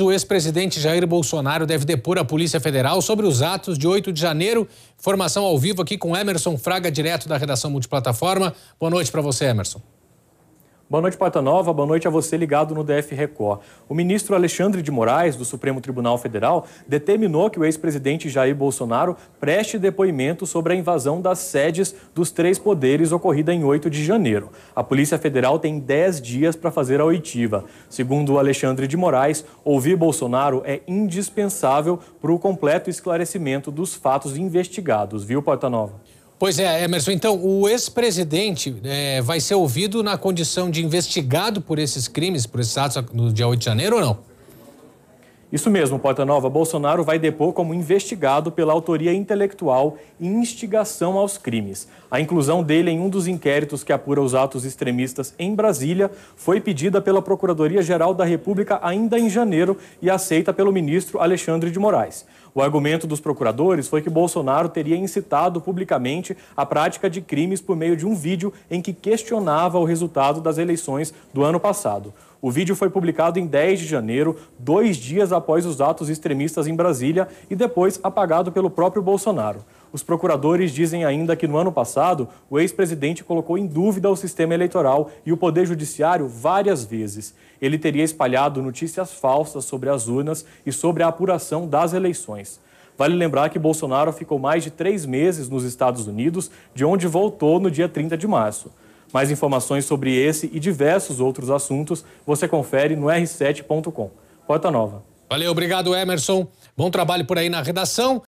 O ex-presidente Jair Bolsonaro deve depor à Polícia Federal sobre os atos de 8 de janeiro. Informação ao vivo aqui com Emerson Fraga, direto da redação multiplataforma. Boa noite para você, Emerson. Boa noite, Pata Nova. Boa noite a você ligado no DF Record. O ministro Alexandre de Moraes, do Supremo Tribunal Federal, determinou que o ex-presidente Jair Bolsonaro preste depoimento sobre a invasão das sedes dos três poderes ocorrida em 8 de janeiro. A Polícia Federal tem 10 dias para fazer a oitiva. Segundo Alexandre de Moraes, ouvir Bolsonaro é indispensável para o completo esclarecimento dos fatos investigados, viu, Porta Nova? Pois é, Emerson. Então, o ex-presidente é, vai ser ouvido na condição de investigado por esses crimes, por esses atos no dia 8 de janeiro ou não? Isso mesmo, Porta Nova. Bolsonaro vai depor como investigado pela autoria intelectual e instigação aos crimes. A inclusão dele em um dos inquéritos que apura os atos extremistas em Brasília foi pedida pela Procuradoria-Geral da República ainda em janeiro e aceita pelo ministro Alexandre de Moraes. O argumento dos procuradores foi que Bolsonaro teria incitado publicamente a prática de crimes por meio de um vídeo em que questionava o resultado das eleições do ano passado. O vídeo foi publicado em 10 de janeiro, dois dias após os atos extremistas em Brasília e depois apagado pelo próprio Bolsonaro. Os procuradores dizem ainda que no ano passado, o ex-presidente colocou em dúvida o sistema eleitoral e o Poder Judiciário várias vezes. Ele teria espalhado notícias falsas sobre as urnas e sobre a apuração das eleições. Vale lembrar que Bolsonaro ficou mais de três meses nos Estados Unidos, de onde voltou no dia 30 de março. Mais informações sobre esse e diversos outros assuntos você confere no r7.com. Porta Nova. Valeu, obrigado, Emerson. Bom trabalho por aí na redação.